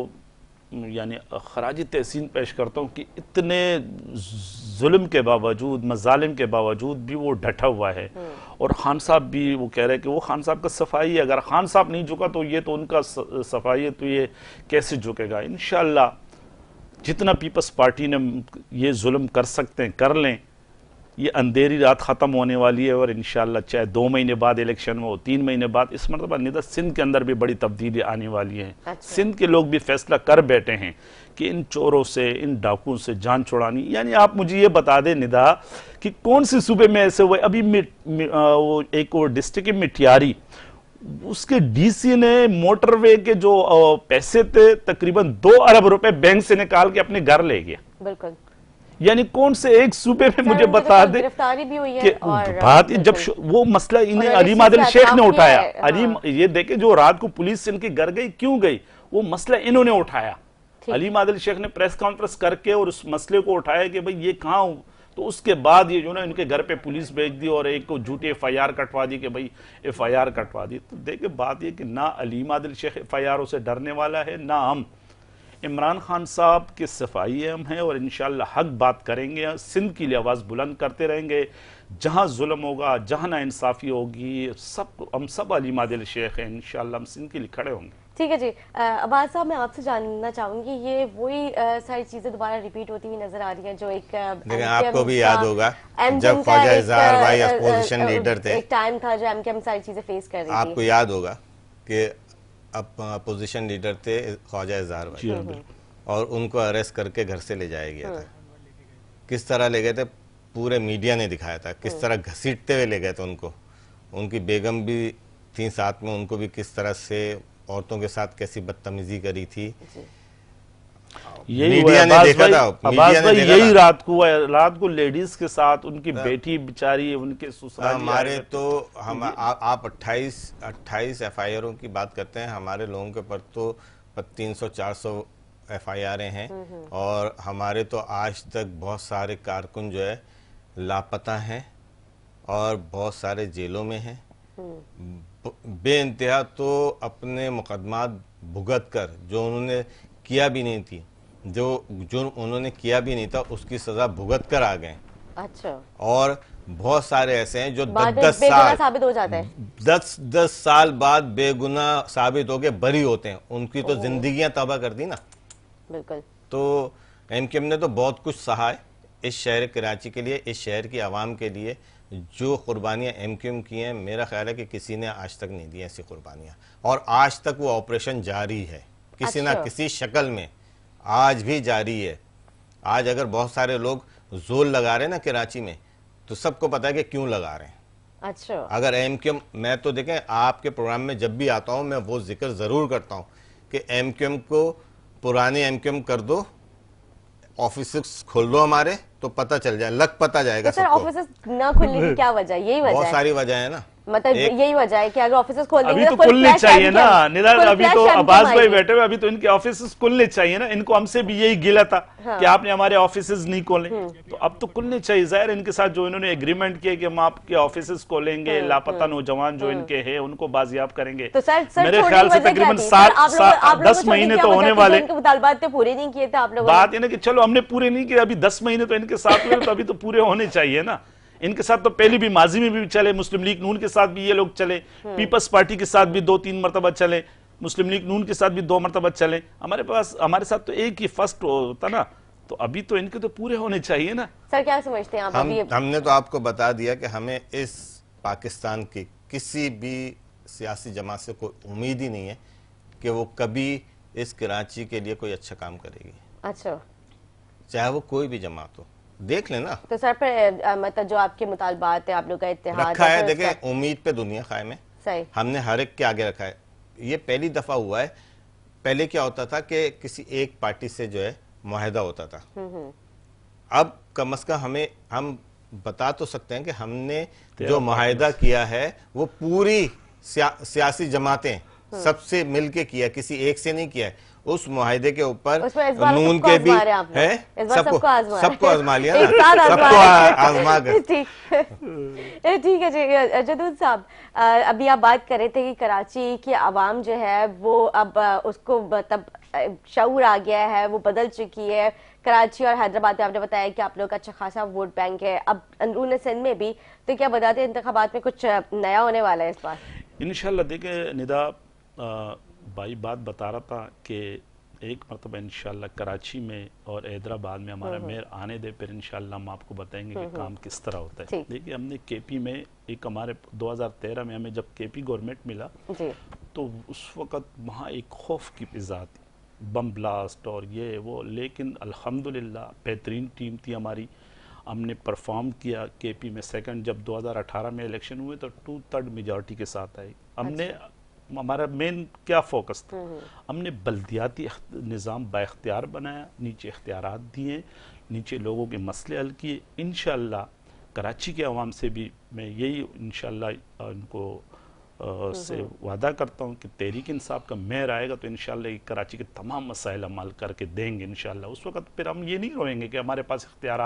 यानी खराज तहसीन पेश करता हूँ कि इतने जुल्म के बावजूद मजालिम के बावजूद भी वो डटा हुआ है हम्म। और खान साहब भी वो कह रहे हैं कि वो खान साहब का सफाई है अगर खान साहब नहीं झुका तो ये तो उनका सफाई है तो ये कैसे झुकेगा इन जितना पीपल्स पार्टी ने ये जुल्म कर सकते हैं कर लें ये अंधेरी रात ख़त्म होने वाली है और इन चाहे दो महीने बाद इलेक्शन हो तीन महीने बाद इस मरतबा निदा सिंध के अंदर भी बड़ी तब्दीली आने वाली है अच्छा। सिंध के लोग भी फैसला कर बैठे हैं कि इन चोरों से इन डाकुओं से जान छुड़ानी यानी आप मुझे ये बता दें निदा कि कौन से सूबे में ऐसे हुए अभी मि, मि, आ, वो एक और डिस्ट्रिक्ट मिठियारी उसके डीसी ने मोटरवे के जो पैसे थे तकरीबन दो अरब रुपए बैंक से निकाल के अपने घर ले गया बिल्कुल यानी कौन से एक सूबे में मुझे बता दे बात जब वो मसला इन्हें अलीम आदिल शेख ने उठाया अलीम ये देखे जो रात को पुलिस इनके घर गई क्यों गई वो मसला इन्होंने उठाया अलीम आदिल शेख ने प्रेस कॉन्फ्रेंस करके और उस मसले को उठाया कि भाई ये कहाँ तो उसके बाद ये जो ना इनके घर पे पुलिस भेज दी और एक को झूठी एफ आई आर कटवा दी कि भाई एफ आई आर कटवा दी तो देखिए बात ये कि ना Aleem Adil Sheikh F I R उसे डरने वाला है ना हम इमरान खान साहब के सफाई अहम हैं और इन हक बात करेंगे सिंध के लिए आवाज़ बुलंद करते रहेंगे जहाँ जुल्म होगा जहाँ ना इंसाफ़ी होगी सब हम सब अली मादिल शेख हैं इन हम सिंध के लिए खड़े होंगे ठीक है जी अबाद साहब मैं आपसे जानना चाहूँगी ये वही सारी चीज़ें दोबारा रिपीट होती हुई नजर आ रही हैं जो एक आपको भी याद होगा जब भाई अपोजिशन लीडर थे एक टाइम था जो एम के एमकेएम सारी चीज़ें फेस कर रही थी आपको याद होगा कि अपोजिशन लीडर थे ख्वाजा इजहार हाँ, और उनको अरेस्ट करके घर से ले जाया गया था हाँ। किस तरह ले गए थे पूरे मीडिया ने दिखाया था किस हाँ। तरह घसीटते हुए ले गए थे उनको उनकी बेगम भी थी साथ में उनको भी किस तरह से औरतों के साथ कैसी बदतमीजी करी थी यही मीडिया ने देखा था मीडिया ने यही रात को रात को लेडीज के साथ उनकी हाँ। बेटी बिचारी उनके ससुराल हमारे तो हम आ, आप 28 28 एफआईआरों की बात करते हैं हमारे लोगों के पर तो 300 400 एफआईआरें हैं हम्म, हम्म। और हमारे तो आज तक बहुत सारे कारकुन जो है लापता हैं और बहुत सारे जेलों में हैं हम्म। बे तो अपने मुकदमा भुगत कर जो उन्होंने किया भी नहीं थी जो जुर्म उन्होंने किया भी नहीं था उसकी सजा भुगत कर आ गए अच्छा और बहुत सारे ऐसे हैं जो दस दस साल साबित हो जाते हैं दस दस साल बाद बेगुना साबित होके बरी होते हैं उनकी तो जिंदगियां तबाह कर दी ना बिल्कुल तो एम एम ने तो बहुत कुछ सहा है इस शहर कराची के लिए इस शहर की आवाम के लिए जो कुर्बानियाँ एम क्यूम की हैं मेरा ख्याल है कि किसी ने आज तक नहीं दी ऐसी कुर्बानियाँ और आज तक वो ऑपरेशन जारी है किसी अच्छा। ना किसी शक्ल में आज भी जारी है आज अगर बहुत सारे लोग जोर लगा रहे हैं ना कराची में तो सबको पता है कि क्यों लगा रहे हैं अच्छा अगर एम क्यू मैं तो देखें आपके प्रोग्राम में जब भी आता हूँ मैं वो जिक्र ज़रूर करता हूँ कि एम क्यू को पुराने एम क्यू कर दो ऑफिस खोल दो हमारे तो पता चल जाए लग पता जाएगा तो ऑफिस ना खुलने की क्या वजह यही वजह बहुत सारी वजह है ना मतलब यही वजह है कि अगर ऑफिस खोल अभी तो, तो खुलने चाहिए ना निराल अभी तो अब्बास भाई बैठे हुए अभी तो इनके ऑफिस खुलने चाहिए ना इनको हमसे भी यही गिला था हाँ। कि आपने हमारे ऑफिस नहीं खोले हम्म। तो अब तो खुलने चाहिए जाहिर इनके साथ जो इन्होंने एग्रीमेंट किया कि हम आपके ऑफिस खोलेंगे हम्म, लापता हम्म। नौजवान जो इनके है उनको बाजियाब करेंगे तो मेरे ख्याल से तकरीबन सात दस महीने तो होने वाले मुतालबात तो पूरे नहीं किए थे आप लोग बात है ना कि चलो हमने पूरे नहीं किए अभी दस महीने तो इनके साथ हुए तो अभी तो पूरे होने चाहिए ना इनके साथ तो पहले भी माजी में भी चले मुस्लिम लीग नून के साथ भी ये लोग चले हम्म। पीपल्स पार्टी के साथ भी दो तीन मरतबा चले मुस्लिम लीग नून के साथ भी दो मरतबा चले हमारे पास हमारे साथ तो एक ही फर्स्ट होता ना तो अभी तो इनके तो पूरे होने चाहिए ना सर क्या समझते हैं आप हम, अभी हमने तो आपको बता दिया कि हमें इस पाकिस्तान की किसी भी सियासी जमात से कोई उम्मीद ही नहीं है कि वो कभी इस कराची के लिए कोई अच्छा काम करेगी अच्छा चाहे वो कोई भी जमात हो देख लेना तो सर पर मतलब जो आपके मुतालबात है आप लोग का इतिहास रखा है उम्मीद पे दुनिया कायम है सही हमने हर एक के आगे रखा है ये पहली दफा हुआ है पहले क्या होता था कि किसी एक पार्टी से जो है माहदा होता था हम्म, हम्म। अब कम अज कम हमें हम बता तो सकते हैं कि हमने जो मुहिदा किया है वो पूरी सिया, सियासी जमातें हम्म। सबसे मिलके किया किसी एक से नहीं किया है उस मुहिदे के ऊपर नून के भी है सबको सबको आजमा लिया सबको आजमा कर *laughs* ठीक है जी जदूद साहब अभी आप बात कर रहे थे कि कराची की आवाम जो है वो अब उसको मतलब शूर आ गया है वो बदल चुकी है कराची और हैदराबाद में आपने बताया कि आप लोग का अच्छा खासा वोट बैंक है अब अंदरून सिंध में भी तो क्या बताते हैं इंतबात में कुछ नया होने वाला है इस बार इनशाला देखिए निदा भाई बात बता रहा था कि एक मरतबा इन कराची में और हैदराबाद में हमारा हम्म, हम्म। मेयर आने दे फिर इन हम आपको बताएंगे कि हम्म, काम किस तरह होता है देखिए हमने के पी में एक हमारे 2013 में हमें जब के पी गवर्नमेंट मिला तो उस वक़्त वहाँ एक खौफ की फिजा थी बम ब्लास्ट और ये वो लेकिन अल्हम्दुलिल्लाह बेहतरीन टीम थी हमारी हमने परफॉर्म किया के पी में सेकंड जब 2018 में इलेक्शन हुए तो टू थर्ड मेजॉरिटी के साथ आई हमने अच्छा। हमारा मेन क्या फोकस था हम्म। हमने बल्दियाती निज़ाम बाख्तियार बनाया नीचे इख्तियार दिए नीचे लोगों के मसले हल किए इन कराची के आवाम से भी मैं यही इन उनको से वादा करता हूँ कि तहरीक इंसाफ का मेयर आएगा तो इन कराची के तमाम मसाइल अमल करके देंगे इन उस वक्त फिर हम ये नहीं रोएंगे कि हमारे पास इख्तियार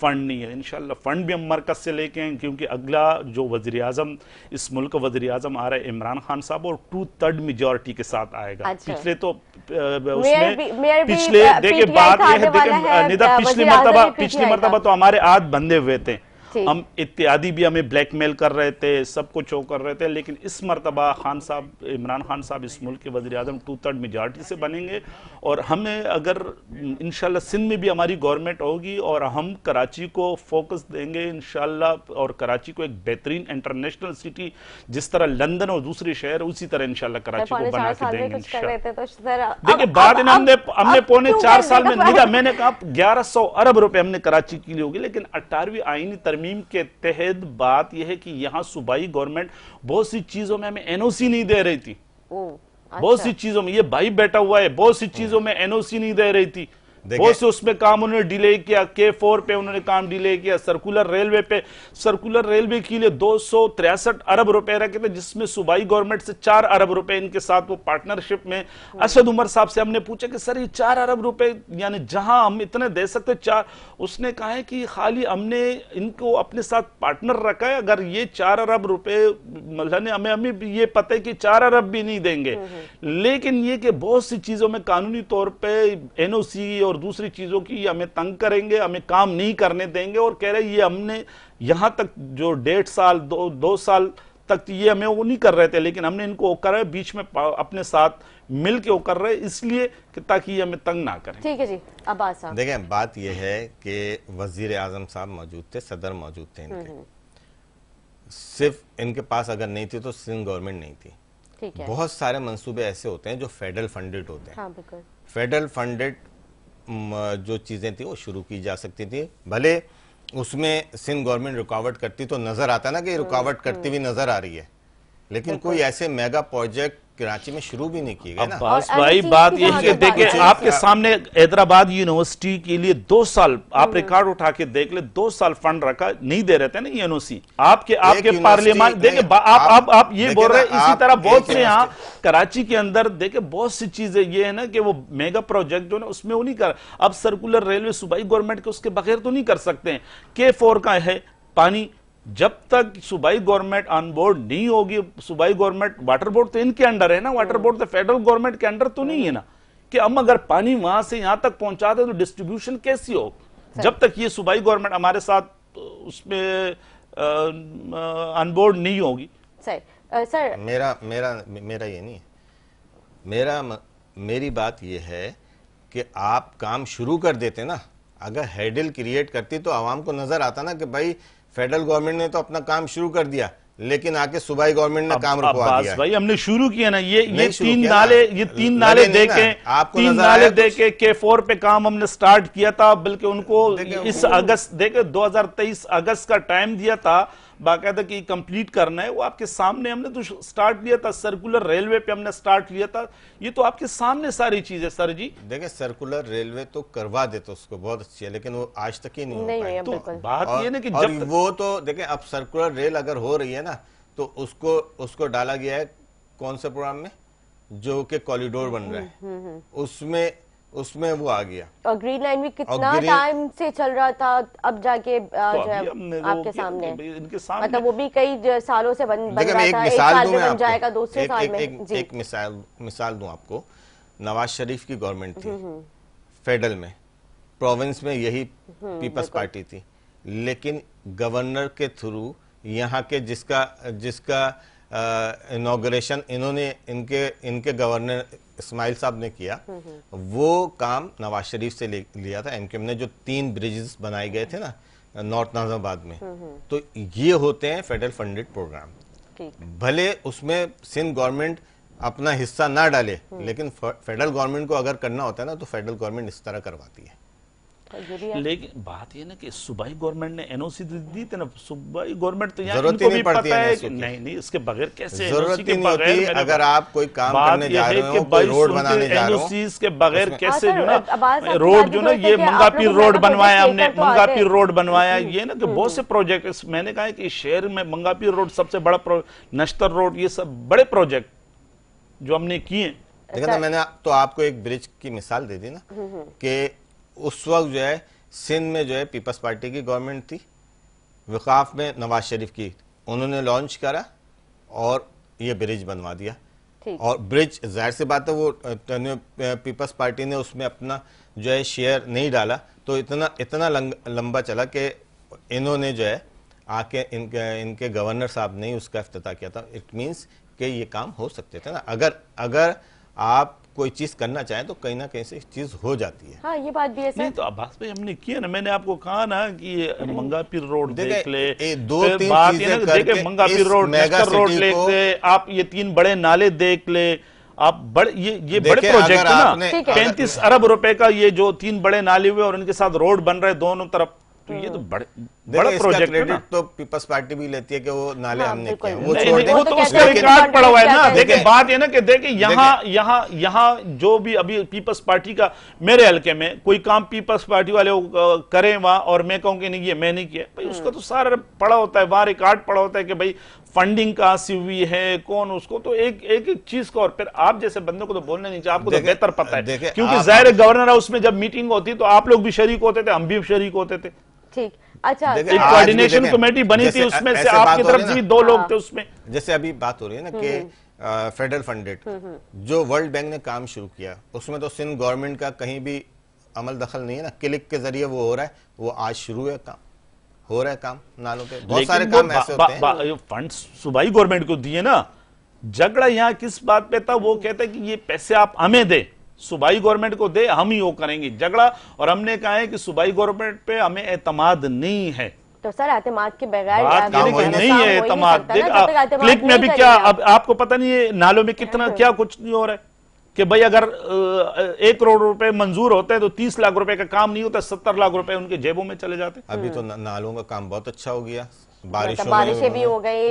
फ़ंड नहीं है इन फ़ंड भी हम मरकज़ से लेके आएँ क्योंकि अगला जो वजी अजम इस मुल्क का वजी अजम आ रहा है इमरान खान साहब और टू थर्ड मेजोरिटी के साथ आएगा अच्छा। पिछले तो उसमें पिछले देखिए बात यह है देखिए पिछली मरतबा पिछली मरतबा तो हमारे आज बंधे हुए थे हम इत्यादि भी हमें ब्लैकमेल कर रहे थे सब कुछ वो कर रहे थे लेकिन इस मरतबा खान साहब इमरान खान साहब इस मुल्क के वजी अजम टू थर्ड मेजॉरिटी से बनेंगे और हमें अगर इन सिंध में भी हमारी गवर्नमेंट होगी और हम कराची को फोकस देंगे इन और कराची को एक बेहतरीन इंटरनेशनल सिटी जिस तरह लंदन और दूसरे शहर उसी तरह इनशाला कराची को बना के देंगे तो देखिए बाद हमने हमने पौने चार साल में मैंने कहा ग्यारह सौ अरब रुपये हमने कराची के लिए होगी लेकिन अट्ठारहवीं आईनी तरमी तरमीम के तहत बात यह है कि यहाँ सूबाई गवर्नमेंट बहुत सी चीज़ों में हमें एनओसी नहीं दे रही थी बहुत अच्छा। सी चीज़ों में ये भाई बैठा हुआ है बहुत सी चीज़ों में एनओसी नहीं दे रही थी बहुत से उसमें काम उन्होंने डिले किया के फोर पे उन्होंने काम डिले किया सर्कुलर रेलवे पे सर्कुलर रेलवे के लिए दो अरब रुपए रखे थे जिसमें सूबाई गवर्नमेंट से चार अरब रुपए इनके साथ वो पार्टनरशिप में असद उमर साहब से हमने पूछा कि सर ये चार अरब रुपए यानी जहां हम इतने दे सकते चार उसने कहा है कि खाली हमने इनको अपने साथ पार्टनर रखा है अगर ये चार अरब रुपए मतलब हमें हमें ये पता है कि चार अरब भी नहीं देंगे हम्म, हम्म। लेकिन ये कि बहुत सी चीजों में कानूनी तौर पर एनओ और और दूसरी चीज़ों की हमें तंग करेंगे हमें काम नहीं करने देंगे और कह रहे ये हमने यहां तक जो डेढ़ साल दो दो साल तक तो ये हमें वो नहीं कर रहे थे लेकिन हमने इनको वो कर रहे बीच में अपने साथ मिल के वो कर रहे इसलिए कि ताकि ये हमें तंग ना करें ठीक है जी अब देखें बात ये है कि वजीर आजम साहब मौजूद थे सदर मौजूद थे इनके हम्म, हम्म। सिर्फ इनके पास अगर नहीं थी तो सिंध गवर्नमेंट नहीं थी ठीक है बहुत सारे मंसूबे ऐसे होते हैं जो फेडरल फंडेड होते हैं हाँ, फेडरल फंडेड जो चीज़ें थी वो शुरू की जा सकती थी भले उसमें सिंध गवर्नमेंट रुकावट करती तो नज़र आता ना कि हम्म, रुकावट करती हम्म। हुई नज़र आ रही है लेकिन कोई ऐसे मेगा प्रोजेक्ट कराची में शुरू भी नहीं किए गए ना भाई बात ये है देखिए आपके अच्छा। सामने हैदराबाद यूनिवर्सिटी के लिए दो साल आप रिकॉर्ड हम्म। उठा के देख ले दो साल फंड रखा नहीं दे रहे थे ना यूनिवर्सिटी आपके आपके पार्लियामेंट देखिए आप आप आप ये बोल रहे हैं इसी तरह बहुत से यहाँ कराची के अंदर देखे बहुत सी चीजें ये है ना कि वो मेगा प्रोजेक्ट जो है उसमें वो नहीं कर अब सर्कुलर रेलवे सूबाई गवर्नमेंट के उसके बगैर तो नहीं कर सकते के फोर का है पानी जब तक सूबाई गवर्नमेंट ऑन बोर्ड नहीं होगी सूबाई गवर्नमेंट वाटर बोर्ड तो इनके अंडर है ना वाटर बोर्ड तो फेडरल गवर्नमेंट के अंडर तो नहीं है ना कि हम अगर पानी वहां से यहां तक दे तो डिस्ट्रीब्यूशन कैसी हो जब तक ये सूबाई गवर्नमेंट हमारे साथ उसमें अनबोर्ड नहीं होगी सर सर मेरा मेरा मेरा ये नहीं मेरा मेरी बात ये है कि आप काम शुरू कर देते ना अगर हेडल क्रिएट करती तो आवाम को नजर आता ना कि भाई फेडरल गवर्नमेंट ने तो अपना काम शुरू कर दिया लेकिन आके सुबाई गवर्नमेंट ने काम रुकवा दिया भाई हमने शुरू किया ना ये ये तीन नाले ये तीन नाले देखे तीन नाले देखे के के फोर पे काम हमने स्टार्ट किया था बल्कि उनको इस अगस्त देखे 2023 अगस्त का टाइम दिया था बाकायदा की कंप्लीट करना है वो आपके सामने हमने तो स्टार्ट लिया था सर्कुलर रेलवे पे हमने स्टार्ट लिया था ये तो आपके सामने सारी चीज है सर जी देखिए सर्कुलर रेलवे तो करवा दे तो उसको बहुत अच्छी है लेकिन वो आज तक ही नहीं, नहीं, नहीं तो बात ये ना कि जब वो तो देखे अब सर्कुलर रेल अगर हो रही है ना तो उसको उसको डाला गया है कौन से प्रोग्राम में जो के कॉरिडोर बन रहा है हम्म, हम्म, हम्म। उसमें उसमें वो आ गया और ग्रीन लाइन भी कितना टाइम से चल रहा था अब जाके तो जो है आपके सामने इनके सामने मतलब वो भी कई सालों से बन, बन रहा था एक साल में बन जाएगा दूसरे एक, साल एक, में एक, एक मिसाल मिसाल दूं आपको नवाज शरीफ की गवर्नमेंट थी हम्म, हम्म। फेडरल में प्रोविंस में यही हम्म, पीपल्स पार्टी थी लेकिन गवर्नर के थ्रू यहाँ के जिसका जिसका इनाग्रेशन इन्होंने इनके इनके गवर्नर इस्माइल साहब ने किया हम्म, हम्म। वो काम नवाज शरीफ से लिया था एम ने जो तीन ब्रिजेस बनाए गए थे ना नॉर्थ नाजाबाद में हम्म, तो ये होते हैं फेडरल फंडेड प्रोग्राम भले उसमें सिंध गवर्नमेंट अपना हिस्सा ना डाले लेकिन फेडरल गवर्नमेंट को अगर करना होता है ना तो फेडरल गवर्नमेंट इस तरह करवाती है लेकिन बात ये ना कि सूबाई गवर्नमेंट ने एनओसी दी थी ना सूबाई गवर्नमेंट तो यार इनको भी पता है कि नहीं नहीं इसके बगैर कैसे जरूरत ही नहीं होती अगर आप कोई काम करने जा रहे हो कोई रोड बनाने जा रहे हो एनओसी के बगैर कैसे अच्छा, जो ना रोड जो ना ये मंगापीर तो रोड बनवाया हमने हम्म, मंगापीर रोड बनवाया ये ना कि हम्म, बहुत से प्रोजेक्ट हम्म। मैंने कहा कि शहर में मंगापीर रोड सबसे बड़ा नश्तर रोड ये सब बड़े प्रोजेक्ट जो हमने किए देखा अच्छा। ना तो मैंने तो आपको एक ब्रिज की मिसाल दे दी ना कि उस वक्त जो है सिंध में जो है पीपल्स पार्टी की गवर्नमेंट थी विकाफ में नवाज शरीफ की उन्होंने लॉन्च करा और ये ब्रिज बनवा दिया और ब्रिज जाहिर सी बात है वो पीपल्स पार्टी ने उसमें अपना जो है शेयर नहीं डाला तो इतना इतना लंबा चला कि इन्होंने जो है आके इनके इनके गवर्नर साहब ने उसका अफ्त किया था इट मीन्स कि ये काम हो सकते थे ना अगर अगर आप कोई चीज करना चाहे तो कहीं ना कहीं से चीज हो जाती है हाँ, ये बात भी है नहीं तो अब्बास भाई हमने किया ना मैंने आपको कहा ना कि मंगापीर रोड देख ले ए, दो तीन चीजें मंगापीर रोड मेगा रोड देख ले आप ये तीन बड़े नाले देख ले आप बड़े ये ये बड़े प्रोजेक्ट ना पैंतीस अरब रुपए का ये जो तीन बड़े नाले हुए और इनके साथ रोड बन रहे दोनों तरफ तो ये तो हम्म। बड़ा प्रोजेक्ट है तो पीपल्स पार्टी भी लेती है कि वो नाले हाँ, हमने वो वो तो, तो उसका रिकॉर्ड पड़ा हुआ है ना बात ये ना कि देखिए यहाँ यहाँ यहाँ जो भी अभी पीपल्स पार्टी का मेरे हल्के में कोई काम पीपल्स पार्टी वाले करें वहां और मैं कहूँ कि नहीं ये मैं नहीं किया भाई उसका हम्म। तो सारा पड़ा होता है वहां रिकॉर्ड पड़ा होता है कि भाई फंडिंग कहाँ सीवी हुई है कौन उसको तो एक एक एक चीज का और फिर आप जैसे बंदों को तो बोलने नहीं चाहिए आपको तो बेहतर पता है क्योंकि जाहिर गवर्नर हाउस में जब मीटिंग होती तो आप लोग भी शरीक होते थे हम भी शरीक होते थे ठीक अच्छा कोऑर्डिनेशन कमेटी बनी थी उसमें से आपकी तरफ से दो हाँ। लोग थे उसमें जैसे अभी बात हो रही है ना कि फेडरल हम्म। फंडेड हम्म, हम्म। जो वर्ल्ड बैंक ने काम शुरू किया उसमें तो सिंध गवर्नमेंट का कहीं भी अमल दखल नहीं है ना क्लिक के जरिए वो हो रहा है वो आज शुरू है काम हो रहा है काम नालों पे बहुत सारे काम ऐसे होते हैं फंड सूबाई गवर्नमेंट को दिए ना झगड़ा यहाँ किस बात पे था वो कहते हैं कि ये पैसे आप हमें दें सूबाई गवर्नमेंट को दे हम ही वो करेंगे झगड़ा और हमने कहा है कि सूबाई गवर्नमेंट पे हमें एतमाद नहीं है तो सर एतमाद के बगैर नहीं है एतमाद क्लिक में भी क्या अब आपको पता नहीं है नालों में कितना हाँ, क्या कुछ नहीं हो रहा है कि भाई अगर एक करोड़ रुपए मंजूर होते हैं तो तीस लाख रुपए का काम नहीं होता सत्तर लाख रुपए उनके जेबों में चले जाते अभी तो नालों का काम बहुत अच्छा हो गया बारिश मतलब बारिशें भी हो गई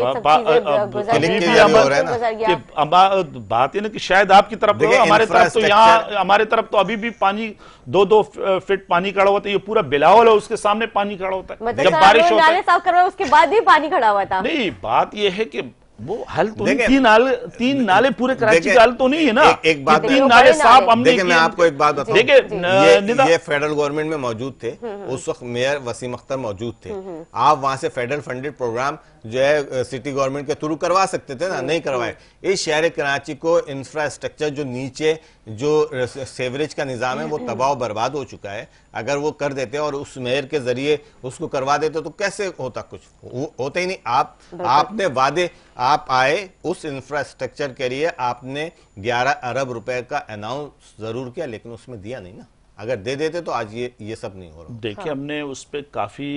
बात है ना कि शायद आपकी तरफ तो हमारे तरफ तो यहाँ हमारे तरफ तो अभी भी पानी दो दो फिट पानी खड़ा हुआ था ये पूरा बिलावल है उसके सामने पानी खड़ा होता है मतलब जब बारिश होता है उसके बाद भी पानी खड़ा हुआ था नहीं बात यह है की वो हल तो नहीं तीन नाले तीन नाले पूरे कराची के हल तो नहीं है ना एक, एक बात तीन नाले साफ हमने देखिए मैं आपको एक बात बताऊं देखिए ये, ये फेडरल गवर्नमेंट में मौजूद थे हम्म, हम्म। उस वक्त मेयर वसीम अख्तर मौजूद थे हम्म, आप वहां से फेडरल फंडेड प्रोग्राम जो है सिटी गवर्नमेंट के थ्रू करवा सकते थे ना नहीं करवाए इस शहर कराची को इंफ्रास्ट्रक्चर जो नीचे जो सेवरेज का निज़ाम है वो हम्म। तबाह बर्बाद हो चुका है अगर वो कर देते और उस मेयर के जरिए उसको करवा देते तो कैसे होता कुछ होते होता ही नहीं आप आपने वादे आप आए उस इंफ्रास्ट्रक्चर के लिए आपने 11 अरब रुपए का अनाउंस जरूर किया लेकिन उसमें दिया नहीं ना अगर दे देते तो आज ये ये सब नहीं हो रहा देखिए हाँ। हमने उस पर काफी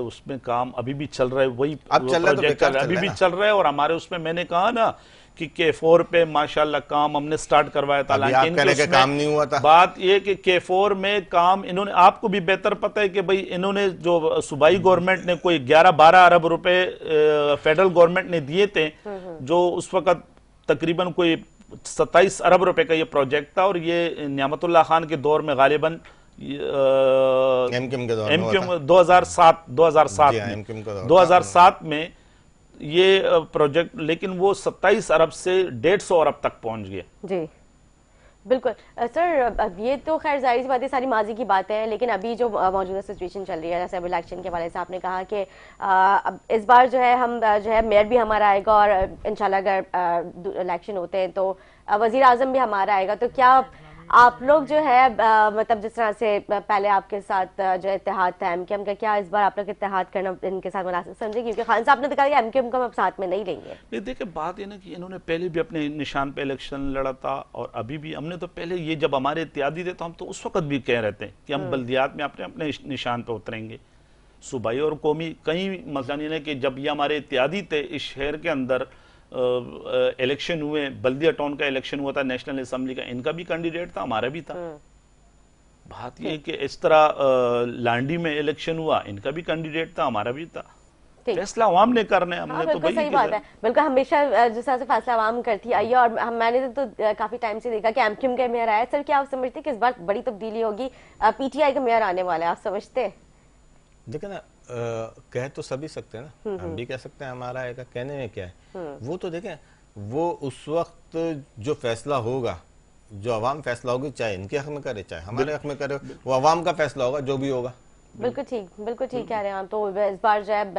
उसमें काम अभी भी चल रहा है वही अब चल रहा है तो चल अभी भी चल रहा है और हमारे उसमें मैंने कहा ना कि के फोर पे माशाल्लाह काम हमने स्टार्ट करवाया था के काम नहीं हुआ था बात ये कि के फोर में काम इन्होंने आपको भी बेहतर पता है कि भाई इन्होंने जो सूबाई हम्म। गवर्नमेंट ने कोई ग्यारह बारह अरब रुपए फेडरल गवर्नमेंट ने दिए थे हम्म, हम्म। जो उस वक्त तकरीबन कोई सत्ताईस अरब रुपए का ये प्रोजेक्ट था और ये नियामतुल्ला खान के दौर में गालिबन एमकेएम के दौर एमकेएम 2007 2007 में 2007 हाँ, में ये प्रोजेक्ट लेकिन वो सत्ताईस अरब से डेढ़ सौ अरब तक पहुंच गया जी बिल्कुल सर ये तो खैर जाहिर सी बात है सारी माजी की बातें हैं लेकिन अभी जो मौजूदा सिचुएशन चल रही है जैसे अब इलेक्शन के वाले से आपने कहा कि अब इस बार जो है हम जो है मेयर भी हमारा आएगा और इंशाल्लाह अगर इलेक्शन होते हैं तो वजीर अजम भी हमारा आएगा तो क्या आप लोग जो है मतलब जिस तरह से पहले आपके साथ जो इतिहाद था एम के एम का क्या इस बार आप लोग इतिहाद करना इनके साथ मुनासिब समझे क्योंकि खान साहब ने दिखाया एम के एम को हम साथ में नहीं लेंगे नहीं देखिए बात ये ना कि इन्होंने पहले भी अपने निशान पे इलेक्शन लड़ा था और अभी भी हमने तो पहले ये जब हमारे इत्यादि थे तो हम तो उस वक्त भी कह रहे थे कि हम हम्म। बल्दियात में अपने अपने निशान पर उतरेंगे सूबाई और कौमी कई मसला नहीं कि जब ये हमारे इत्यादि थे इस शहर के अंदर इलेक्शन हुए बल्दिया टाउन का इलेक्शन हुआ था नेशनल असेंबली का इनका भी कैंडिडेट था हमारा भी था हाँ। बात यह कि इस तरह लांडी में इलेक्शन हुआ इनका भी कैंडिडेट था हमारा भी था फैसला ने हमने हाँ, तो सही बात है बल्कि हमेशा जिस तरह से फैसला करती आई और हम मैंने तो काफी टाइम से देखा कि का मेयर आया सर क्या आप समझते कि इस बार बड़ी तब्दीली होगी पीटीआई का मेयर आने वाला है आप समझते ना कह तो सभी सकते हैं ना हम्म, हम हम्म। भी कह सकते हैं हमारा है कहने में क्या है हम्म। वो तो देखें वो उस वक्त जो फैसला होगा जो अवाम फैसला होगी चाहे इनके हक में करे चाहे हमारे हक में करे वो अवाम का फैसला होगा जो भी होगा बिल्कुल ठीक बिल्कुल ठीक कह रहे हैं तो इस बार जब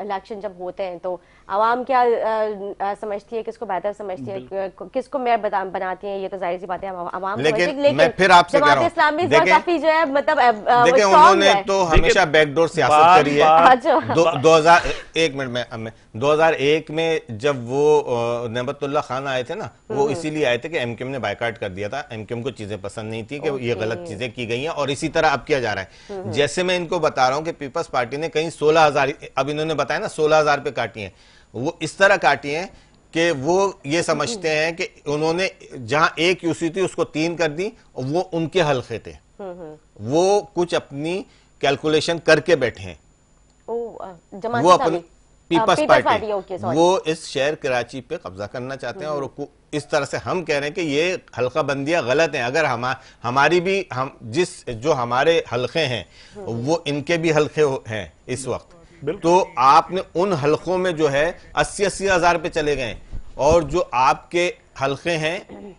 इलेक्शन जब होते हैं तो आवाम क्या आ, आ, समझती है किसको बेहतर समझती है किसको मेयर बनाती है ये तो जाहिर सी बात है आवाम लेकिन, लेकिन मैं फिर आपसे कह रहा हूँ काफी जो है मतलब तो देखिए उन्होंने तो हमेशा बैकडोर सियासत करी है हाँ, दो हजार एक मिनट में दो हजार एक में जब वो नबतुल्ला खान आए थे ना वो हम्म। इसीलिए आए थे कि एमकेएम ने बायकाट कर दिया था एमकेएम को चीजें पसंद नहीं थी कि ये गलत चीजें की गई हैं और इसी तरह अब किया जा रहा है हम्म। जैसे मैं इनको बता रहा हूँ कि पीपल्स पार्टी ने कहीं सोलह हजार अब इन्होंने बताया ना सोलह हजार पे काटी है वो इस तरह काटी हैं कि वो ये समझते हम्म। हैं कि उन्होंने जहां एक यूसी थी उसको तीन कर दी और वो उनके हल्के थे हम्म, हम्म। वो कुछ अपनी कैलकुलेशन करके बैठे हैं वो अपनी पीपल्स पार्टी, पार्टी वो इस शहर कराची पे कब्जा करना चाहते हैं और इस तरह से हम कह रहे हैं कि ये हल्का बंदियां गलत हैं अगर हम हमारी भी हम जिस जो हमारे हल्के हैं वो इनके भी हल्के हैं इस वक्त तो आपने उन हलकों में जो है अस्सी अस्सी हजार पे चले गए और जो आपके हलके हैं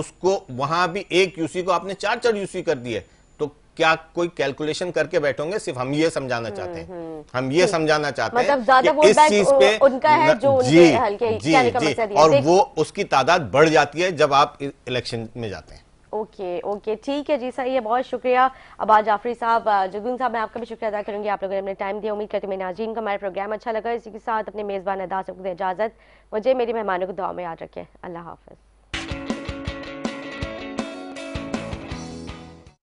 उसको वहां भी एक यूसी को आपने चार चार यूसी कर दिए तो क्या कोई कैलकुलेशन करके बैठोगे सिर्फ हम ये समझाना हम्म, चाहते हैं हम्म। हम ये समझाना चाहते मतलब हैं इस चीज पे उनका है जो जी जी जी और वो उसकी तादाद बढ़ जाती है जब आप इलेक्शन में जाते हैं ओके ओके ठीक है जी सर ये बहुत शुक्रिया अबाज जाफरी साहब जगुन साहब मैं आपका भी शुक्रिया अदा करूँगी आप लोगों ने अपने टाइम दिया उम्मीद करती मैंने नाजीन का हमारा प्रोग्राम अच्छा लगा इसी के साथ अपने मेज़बान अदा सबको इजाज़त मुझे मेरी मेहमानों को दुआ में याद रखें अल्लाह हाफिज़